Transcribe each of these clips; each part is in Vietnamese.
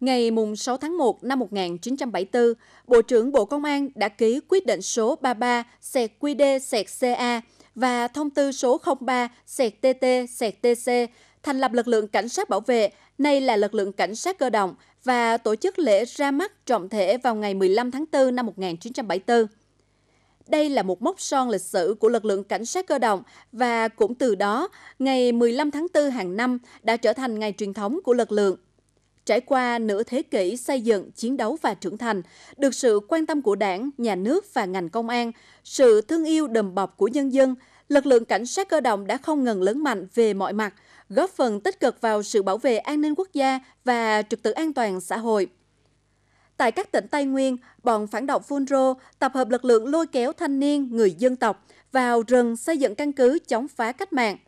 Ngày 6 tháng 1 năm 1974, Bộ trưởng Bộ Công an đã ký quyết định số 33-QD-CA và thông tư số 03-TT-TC thành lập lực lượng cảnh sát bảo vệ, nay là lực lượng cảnh sát cơ động và tổ chức lễ ra mắt trọng thể vào ngày 15 tháng 4 năm 1974. Đây là một mốc son lịch sử của lực lượng cảnh sát cơ động và cũng từ đó, ngày 15 tháng 4 hàng năm đã trở thành ngày truyền thống của lực lượng trải qua nửa thế kỷ xây dựng, chiến đấu và trưởng thành, được sự quan tâm của đảng, nhà nước và ngành công an, sự thương yêu đầm bọc của nhân dân, lực lượng cảnh sát cơ động đã không ngừng lớn mạnh về mọi mặt, góp phần tích cực vào sự bảo vệ an ninh quốc gia và trật tự an toàn xã hội. Tại các tỉnh Tây Nguyên, bọn phản động Phun Rô tập hợp lực lượng lôi kéo thanh niên, người dân tộc vào rừng xây dựng căn cứ chống phá cách mạng –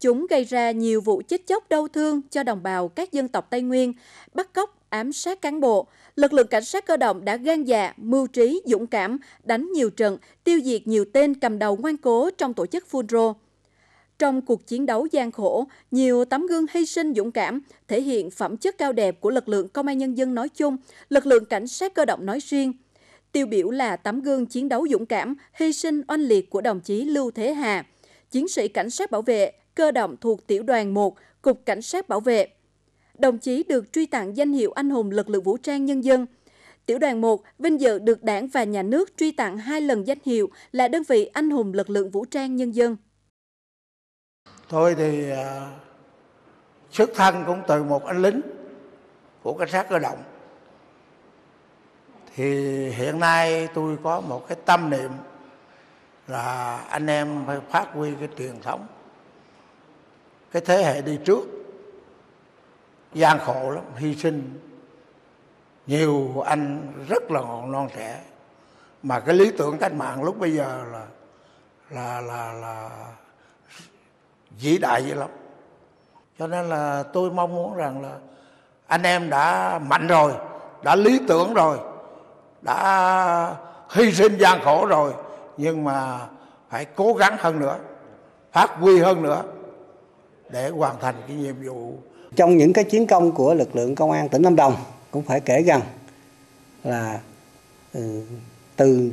Chúng gây ra nhiều vụ chết chóc đau thương cho đồng bào các dân tộc Tây Nguyên, bắt cóc, ám sát cán bộ. Lực lượng cảnh sát cơ động đã gan dạ, mưu trí, dũng cảm, đánh nhiều trận, tiêu diệt nhiều tên cầm đầu ngoan cố trong tổ chức phun rô. Trong cuộc chiến đấu gian khổ, nhiều tấm gương hy sinh dũng cảm thể hiện phẩm chất cao đẹp của lực lượng công an nhân dân nói chung, lực lượng cảnh sát cơ động nói riêng. Tiêu biểu là tấm gương chiến đấu dũng cảm, hy sinh oanh liệt của đồng chí Lưu Thế Hà, chiến sĩ cảnh sát bảo vệ cơ động thuộc Tiểu đoàn 1, Cục Cảnh sát Bảo vệ. Đồng chí được truy tặng danh hiệu Anh hùng lực lượng vũ trang nhân dân. Tiểu đoàn 1 vinh dự được đảng và nhà nước truy tặng hai lần danh hiệu là đơn vị Anh hùng lực lượng vũ trang nhân dân. Tôi thì à, xuất thân cũng từ một anh lính của cảnh sát cơ động. Thì hiện nay tôi có một cái tâm niệm là anh em phải phát huy cái truyền thống cái thế hệ đi trước gian khổ lắm hy sinh nhiều anh rất là ngọn non trẻ mà cái lý tưởng cách mạng lúc bây giờ là là là là vĩ đại vậy lắm cho nên là tôi mong muốn rằng là anh em đã mạnh rồi đã lý tưởng rồi đã hy sinh gian khổ rồi nhưng mà phải cố gắng hơn nữa phát huy hơn nữa để hoàn thành cái nhiệm vụ. Trong những cái chiến công của lực lượng công an tỉnh Lâm Đồng cũng phải kể rằng là ừ, từ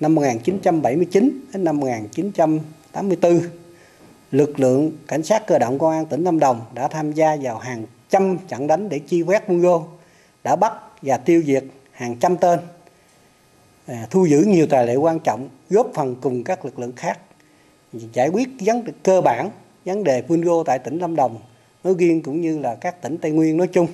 năm 1979 đến năm 1984 lực lượng cảnh sát cơ động công an tỉnh Lâm Đồng đã tham gia vào hàng trăm trận đánh để chi quét quân rô, đã bắt và tiêu diệt hàng trăm tên, à, thu giữ nhiều tài liệu quan trọng góp phần cùng các lực lượng khác giải quyết vấn đề cơ bản vấn đề Wingo tại tỉnh Lâm Đồng nói riêng cũng như là các tỉnh Tây Nguyên nói chung.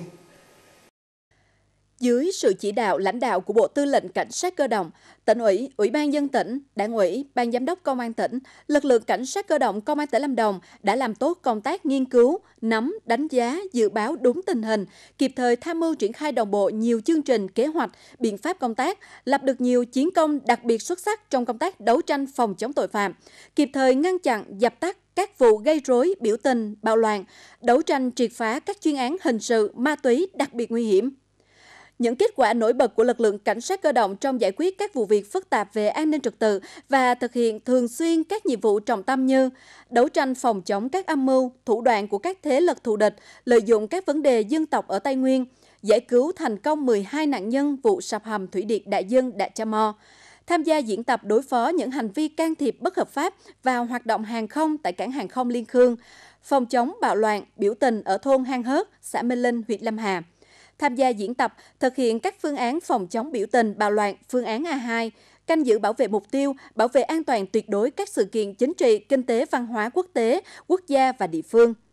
Dưới sự chỉ đạo lãnh đạo của Bộ Tư lệnh Cảnh sát cơ động, tỉnh ủy, ủy ban dân tỉnh, đảng ủy, ban giám đốc công an tỉnh, lực lượng cảnh sát cơ động công an tỉnh Lâm Đồng đã làm tốt công tác nghiên cứu, nắm, đánh giá, dự báo đúng tình hình, kịp thời tham mưu triển khai đồng bộ nhiều chương trình, kế hoạch, biện pháp công tác, lập được nhiều chiến công đặc biệt xuất sắc trong công tác đấu tranh phòng chống tội phạm, kịp thời ngăn chặn, dập tắt các vụ gây rối, biểu tình, bạo loạn, đấu tranh triệt phá các chuyên án hình sự, ma túy đặc biệt nguy hiểm. Những kết quả nổi bật của lực lượng cảnh sát cơ động trong giải quyết các vụ việc phức tạp về an ninh trật tự và thực hiện thường xuyên các nhiệm vụ trọng tâm như đấu tranh phòng chống các âm mưu, thủ đoạn của các thế lực thù địch, lợi dụng các vấn đề dân tộc ở Tây Nguyên, giải cứu thành công 12 nạn nhân vụ sập hầm thủy điện Đại Dương Đạ Cha Mo, tham gia diễn tập đối phó những hành vi can thiệp bất hợp pháp vào hoạt động hàng không tại cảng hàng không Liên Khương, phòng chống bạo loạn, biểu tình ở thôn Hang Hớt, xã Minh Linh, huyện Lâm Hà. Tham gia diễn tập thực hiện các phương án phòng chống biểu tình bạo loạn, phương án A2, canh giữ bảo vệ mục tiêu, bảo vệ an toàn tuyệt đối các sự kiện chính trị, kinh tế, văn hóa quốc tế, quốc gia và địa phương –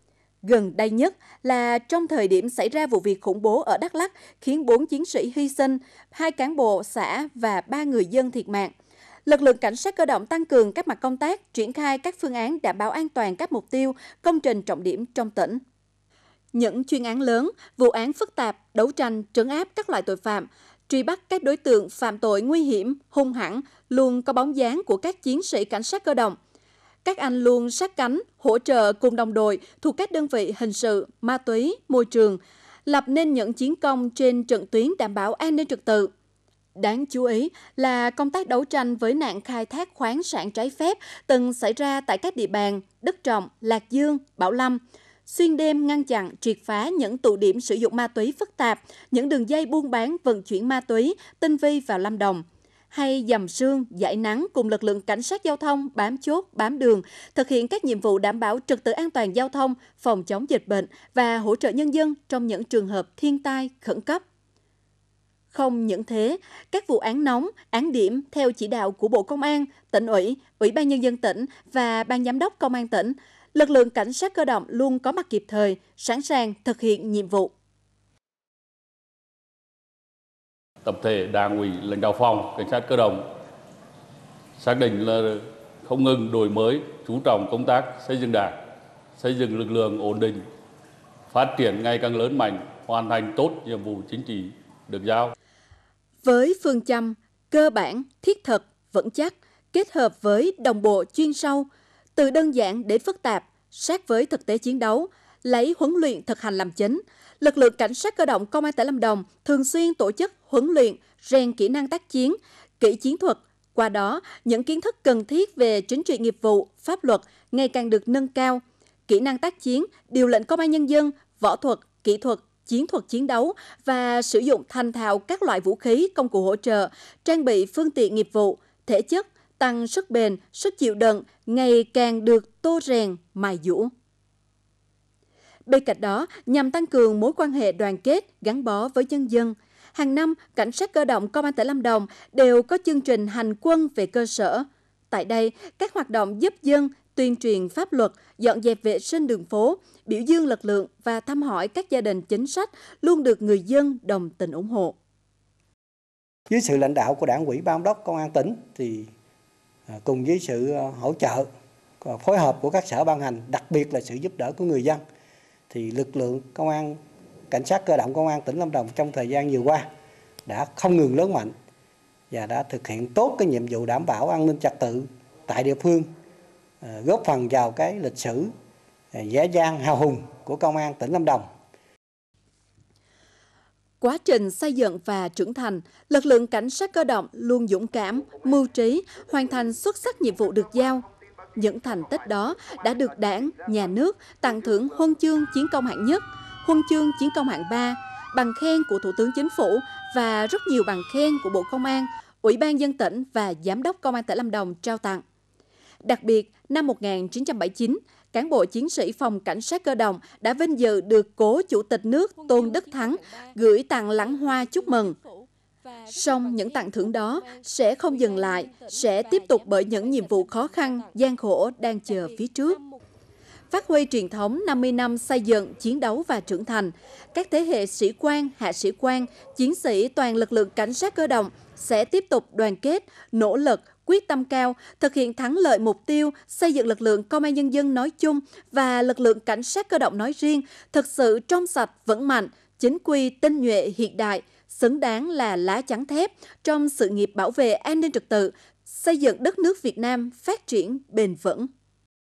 Gần đây nhất là trong thời điểm xảy ra vụ việc khủng bố ở Đắk Lắk khiến 4 chiến sĩ hy sinh, 2 cán bộ xã và 3 người dân thiệt mạng. Lực lượng cảnh sát cơ động tăng cường các mặt công tác, triển khai các phương án đảm bảo an toàn các mục tiêu, công trình trọng điểm trong tỉnh. Những chuyên án lớn, vụ án phức tạp, đấu tranh, trấn áp các loại tội phạm, truy bắt các đối tượng phạm tội nguy hiểm, hung hãn luôn có bóng dáng của các chiến sĩ cảnh sát cơ động – các anh luôn sát cánh, hỗ trợ cùng đồng đội thuộc các đơn vị hình sự, ma túy, môi trường, lập nên những chiến công trên trận tuyến đảm bảo an ninh trật tự. Đáng chú ý là công tác đấu tranh với nạn khai thác khoáng sản trái phép từng xảy ra tại các địa bàn Đức Trọng, Lạc Dương, Bảo Lâm, xuyên đêm ngăn chặn triệt phá những tụ điểm sử dụng ma túy phức tạp, những đường dây buôn bán vận chuyển ma túy tinh vi vào Lâm Đồng – hay dầm sương, giải nắng cùng lực lượng cảnh sát giao thông bám chốt, bám đường, thực hiện các nhiệm vụ đảm bảo trật tự an toàn giao thông, phòng chống dịch bệnh và hỗ trợ nhân dân trong những trường hợp thiên tai khẩn cấp. Không những thế, các vụ án nóng, án điểm theo chỉ đạo của Bộ Công an, tỉnh ủy, Ủy ban Nhân dân tỉnh và Ban Giám đốc Công an tỉnh, lực lượng cảnh sát cơ động luôn có mặt kịp thời, sẵn sàng thực hiện nhiệm vụ. tập thể Đảng ủy lãnh đạo phòng cảnh sát cơ động xác định là không ngừng đổi mới, chú trọng công tác xây dựng Đảng, xây dựng lực lượng ổn định, phát triển ngày càng lớn mạnh, hoàn thành tốt nhiệm vụ chính trị được giao. Với phương châm cơ bản, thiết thực, vững chắc, kết hợp với đồng bộ chuyên sâu, từ đơn giản đến phức tạp, sát với thực tế chiến đấu, lấy huấn luyện thực hành làm chính, lực lượng cảnh sát cơ động công an tỉnh Lâm Đồng thường xuyên tổ chức huấn luyện, rèn kỹ năng tác chiến, kỹ chiến thuật. Qua đó, những kiến thức cần thiết về chính trị nghiệp vụ, pháp luật ngày càng được nâng cao. Kỹ năng tác chiến, điều lệnh công an nhân dân, võ thuật, kỹ thuật, chiến thuật chiến đấu và sử dụng thành thạo các loại vũ khí, công cụ hỗ trợ, trang bị phương tiện nghiệp vụ, thể chất, tăng sức bền, sức chịu đựng ngày càng được tô rèn, mài dũ. Bên cạnh đó, nhằm tăng cường mối quan hệ đoàn kết gắn bó với nhân dân, hàng năm cảnh sát cơ động công an tỉnh Lâm Đồng đều có chương trình hành quân về cơ sở. Tại đây, các hoạt động giúp dân, tuyên truyền pháp luật, dọn dẹp vệ sinh đường phố, biểu dương lực lượng và thăm hỏi các gia đình chính sách luôn được người dân đồng tình ủng hộ. Với sự lãnh đạo của Đảng ủy Ban đốc Công an tỉnh thì à, cùng với sự à, hỗ trợ à, phối hợp của các sở ban hành, đặc biệt là sự giúp đỡ của người dân thì lực lượng công an cảnh sát cơ động công an tỉnh Lâm Đồng trong thời gian vừa qua đã không ngừng lớn mạnh và đã thực hiện tốt cái nhiệm vụ đảm bảo an ninh trật tự tại địa phương, ờ, góp phần vào cái lịch sử dễ ờ, dàng hào hùng của công an tỉnh Lâm Đồng. Quá trình xây dựng và trưởng thành, lực lượng cảnh sát cơ động luôn dũng cảm, mưu trí, hoàn thành xuất sắc nhiệm vụ được giao. Những thành tích đó đã được đảng, nhà nước tặng thưởng huân chương chiến công hạng nhất – huân chương chiến công hạng 3, bằng khen của Thủ tướng Chính phủ và rất nhiều bằng khen của Bộ Công an, Ủy ban dân tỉnh và Giám đốc Công an tỉnh Lâm Đồng trao tặng. Đặc biệt, năm 1979, cán bộ chiến sĩ phòng cảnh sát cơ động đã vinh dự được cố chủ tịch nước Tôn Đức Thắng gửi tặng lãng hoa chúc mừng. Song những tặng thưởng đó sẽ không dừng lại, sẽ tiếp tục bởi những nhiệm vụ khó khăn, gian khổ đang chờ phía trước phát huy truyền thống 50 năm xây dựng, chiến đấu và trưởng thành. Các thế hệ sĩ quan, hạ sĩ quan, chiến sĩ toàn lực lượng cảnh sát cơ động sẽ tiếp tục đoàn kết, nỗ lực, quyết tâm cao, thực hiện thắng lợi mục tiêu xây dựng lực lượng công an nhân dân nói chung và lực lượng cảnh sát cơ động nói riêng thực sự trong sạch, vững mạnh, chính quy, tinh nhuệ, hiện đại, xứng đáng là lá chắn thép trong sự nghiệp bảo vệ an ninh trật tự, xây dựng đất nước Việt Nam phát triển bền vững.